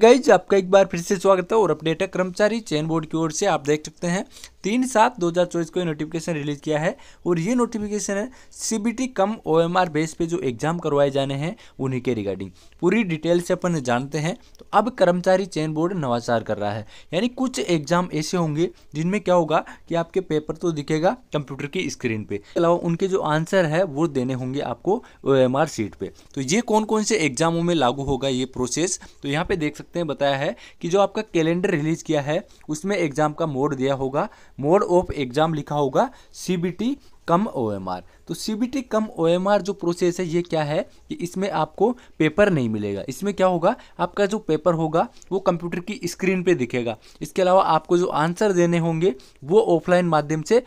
guys आपका एक बार फिर से स्वागत है और अपडेट है कर्मचारी चयन बोर्ड की ओर से आप देख सकते हैं तीन सात दो हज़ार चौबीस को ये नोटिफिकेशन रिलीज किया है और ये नोटिफिकेशन है सीबीटी कम ओएमआर बेस पे जो एग्जाम करवाए जाने हैं उन्हीं के रिगार्डिंग पूरी डिटेल से अपन जानते हैं तो अब कर्मचारी चयन बोर्ड नवाचार कर रहा है यानी कुछ एग्जाम ऐसे होंगे जिनमें क्या होगा कि आपके पेपर तो दिखेगा कंप्यूटर की स्क्रीन पर अलावा उनके जो आंसर है वो देने होंगे आपको ओ सीट पर तो ये कौन कौन से एग्जामों में लागू होगा ये प्रोसेस तो यहाँ पर देख सकते हैं बताया है कि जो आपका कैलेंडर रिलीज किया है उसमें एग्जाम का मोड दिया होगा मोड ऑफ एग्जाम लिखा होगा सीबीटी कम ओएमआर तो सीबीटी कम ओएमआर जो प्रोसेस है ये क्या है कि इसमें आपको पेपर नहीं मिलेगा इसमें क्या होगा आपका जो पेपर होगा वो कंप्यूटर की स्क्रीन पे दिखेगा इसके अलावा आपको जो आंसर देने होंगे वो ऑफलाइन माध्यम से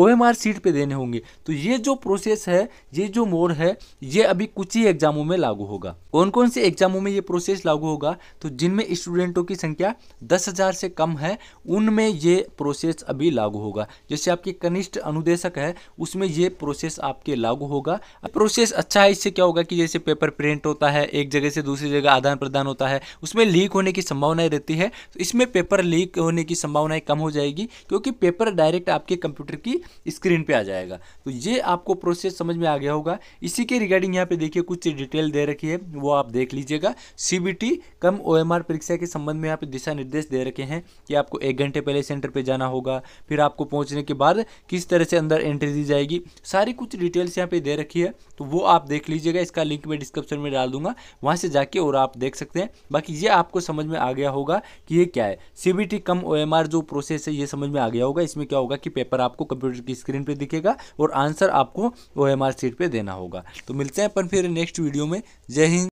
ओएमआर सीट पे देने होंगे तो ये जो प्रोसेस है ये जो मोड है ये अभी कुछ ही एग्जामों में लागू होगा कौन कौन से एग्जामों में ये प्रोसेस लागू होगा तो जिनमें स्टूडेंटों की संख्या दस हज़ार से कम है उनमें ये प्रोसेस अभी लागू होगा जैसे आपके कनिष्ठ अनुदेशक है उसमें ये प्रोसेस आपके लागू होगा प्रोसेस अच्छा है इससे क्या होगा कि जैसे पेपर प्रिंट होता है एक जगह से दूसरी जगह आदान प्रदान होता है उसमें लीक होने की संभावनाएं रहती है तो इसमें पेपर लीक होने की संभावनाएं कम हो जाएगी क्योंकि पेपर डायरेक्ट आपके कंप्यूटर की स्क्रीन पर आ जाएगा तो ये आपको प्रोसेस समझ में आ गया होगा इसी के रिगार्डिंग यहाँ पर देखिए कुछ डिटेल दे रखी है वो आप देख लीजिएगा सी कम ओ परीक्षा के संबंध में यहाँ पर दिशा निर्देश दे रखे हैं कि आपको एक घंटे पहले सेंटर पर जाना होगा फिर आपको पहुंचने के बाद किस तरह से अंदर एंट्री दी जाएगी सारी कुछ डिटेल्स यहाँ पे दे रखी है तो वो आप देख लीजिएगा इसका लिंक मैं डिस्क्रिप्शन में डाल दूंगा वहाँ से जाके और आप देख सकते हैं बाकी ये आपको समझ में आ गया होगा कि ये क्या है सी कम ओ जो प्रोसेस है ये समझ में आ गया होगा इसमें क्या होगा कि पेपर आपको कंप्यूटर की स्क्रीन पर दिखेगा और आंसर आपको ओ एम सीट पर देना होगा तो मिलते हैं अपन फिर नेक्स्ट वीडियो में जय हिंद